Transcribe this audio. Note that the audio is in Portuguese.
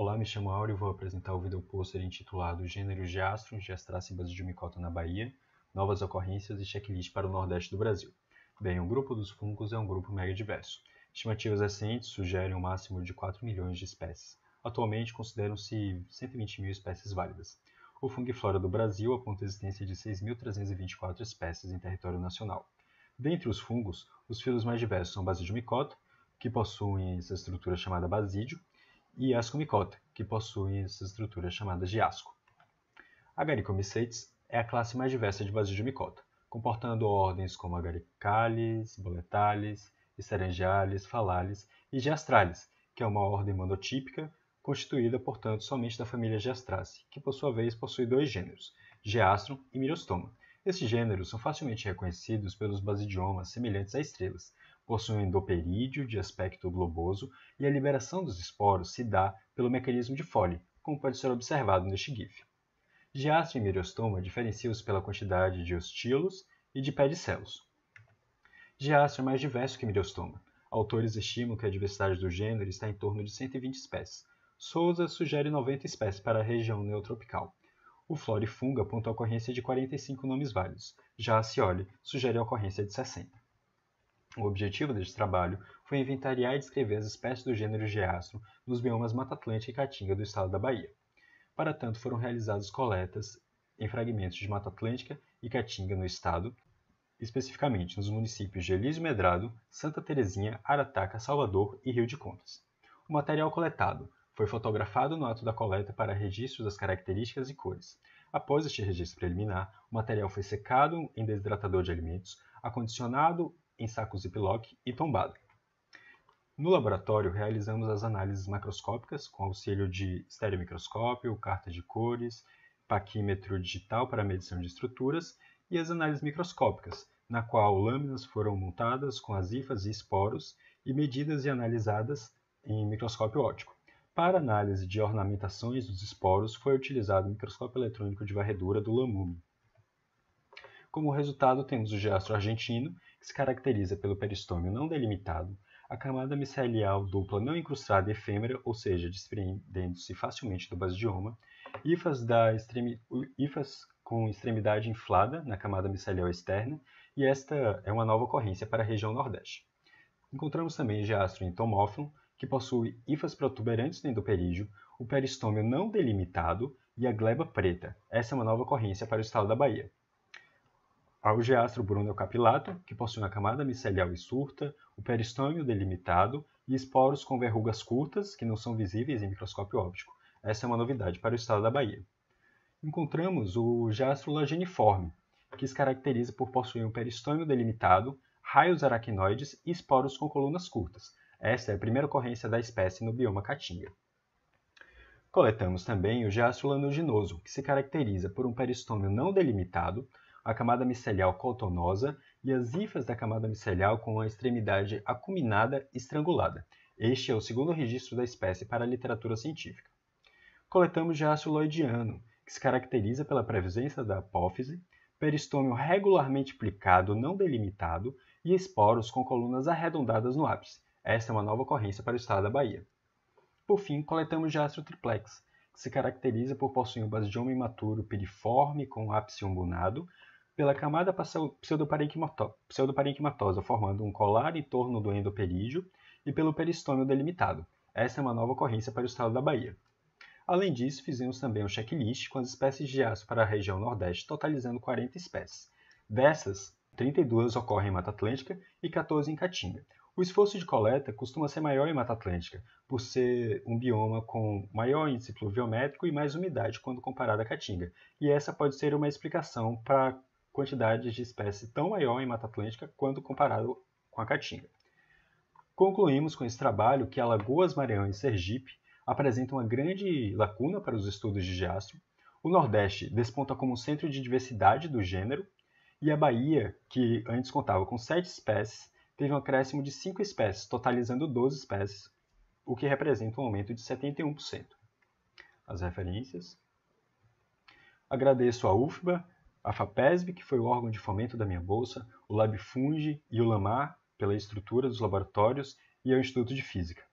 Olá, me chamo Áureo e vou apresentar o vídeo pôster intitulado Gêneros de Astro, de Astrácidas de Micota na Bahia, Novas Ocorrências e Checklist para o Nordeste do Brasil. Bem, o grupo dos funcos é um grupo mega diverso. Estimativas recentes sugerem um máximo de 4 milhões de espécies. Atualmente consideram-se 120 mil espécies válidas. O Fungiflora do Brasil aponta a existência de 6.324 espécies em território nacional. Dentre os fungos, os filos mais diversos são basídeo micota, que possuem essa estrutura chamada basídio, e ascomicota, que possuem essas estruturas chamadas de asco. Agaricomycetes é a classe mais diversa de micota, comportando ordens como Agaricales, Boletales, Esterangiales, Falales e Geastrales, que é uma ordem monotípica, constituída, portanto, somente da família geastrace, que por sua vez possui dois gêneros, Geastrum e Mirostoma. Esses gêneros são facilmente reconhecidos pelos basidiomas semelhantes a estrelas, possui um endoperídeo de aspecto globoso e a liberação dos esporos se dá pelo mecanismo de Fole, como pode ser observado neste GIF. Giastra e meriostoma diferenciam-se pela quantidade de ostilos e de pedicelos. Giastra é mais diverso que meriostoma. Autores estimam que a diversidade do gênero está em torno de 120 espécies. Souza sugere 90 espécies para a região neotropical. O Flora e Funga aponta a ocorrência de 45 nomes válidos. Já a Cioli sugere a ocorrência de 60. O objetivo deste trabalho foi inventariar e descrever as espécies do gênero Geastro nos biomas Mata Atlântica e Caatinga do estado da Bahia. Para tanto, foram realizadas coletas em fragmentos de Mata Atlântica e Caatinga no estado, especificamente nos municípios de Elísio Medrado, Santa Terezinha, Arataca, Salvador e Rio de Contas. O material coletado foi fotografado no ato da coleta para registro das características e cores. Após este registro preliminar, o material foi secado em desidratador de alimentos, acondicionado em saco ziplock e tombado. No laboratório, realizamos as análises macroscópicas com auxílio de estereomicroscópio, carta de cores, paquímetro digital para medição de estruturas e as análises microscópicas, na qual lâminas foram montadas com as hifas e esporos e medidas e analisadas em microscópio óptico. Para análise de ornamentações dos esporos foi utilizado o microscópio eletrônico de varredura do Lamume. Como resultado, temos o geastro argentino, que se caracteriza pelo peristômio não delimitado, a camada micelial dupla não incrustada e efêmera, ou seja, desprendendo-se facilmente do basidioma, hifas, da extremi... hifas com extremidade inflada na camada micelial externa, e esta é uma nova ocorrência para a região nordeste. Encontramos também geastro entomófilo, que possui hifas protuberantes no endoperígio, o peristômio não delimitado e a gleba preta. Essa é uma nova ocorrência para o estado da Bahia. Algeastro brondeocapilato, que possui uma camada micelial surta, o peristômio delimitado e esporos com verrugas curtas que não são visíveis em microscópio óptico. Essa é uma novidade para o estado da Bahia. Encontramos o Geastro lageniforme que se caracteriza por possuir um peristômio delimitado, raios aracnoides e esporos com colunas curtas. Essa é a primeira ocorrência da espécie no bioma caatinga. Coletamos também o geastro lanuginoso, que se caracteriza por um peristômio não delimitado, a camada micelial cotonosa e as hifas da camada micelial com a extremidade acuminada estrangulada. Este é o segundo registro da espécie para a literatura científica. Coletamos ácido loidiano, que se caracteriza pela presença da apófise, peristômio regularmente plicado, não delimitado, e esporos com colunas arredondadas no ápice. Esta é uma nova ocorrência para o estado da Bahia. Por fim, coletamos ácido triplex, se caracteriza por possuir um basidioma imaturo piriforme com ápice umbunado pela camada pseudoparenquimatosa, formando um colar em torno do endoperídeo e pelo peristômio delimitado. Essa é uma nova ocorrência para o estado da Bahia. Além disso, fizemos também um checklist com as espécies de aço para a região Nordeste, totalizando 40 espécies. Dessas, 32 ocorrem em Mata Atlântica e 14 em Caatinga, o esforço de coleta costuma ser maior em Mata Atlântica, por ser um bioma com maior índice pluviométrico e mais umidade quando comparado à Caatinga, e essa pode ser uma explicação para quantidades de espécie tão maior em Mata Atlântica quando comparado com a Caatinga. Concluímos com esse trabalho que Alagoas, Maranhão e Sergipe apresentam uma grande lacuna para os estudos de geastro, o Nordeste desponta como um centro de diversidade do gênero, e a Bahia, que antes contava com sete espécies, teve um acréscimo de 5 espécies, totalizando 12 espécies, o que representa um aumento de 71%. As referências. Agradeço à UFBA, à FAPESB, que foi o órgão de fomento da minha bolsa, o LabFunge e o LAMAR pela estrutura dos laboratórios e ao Instituto de Física.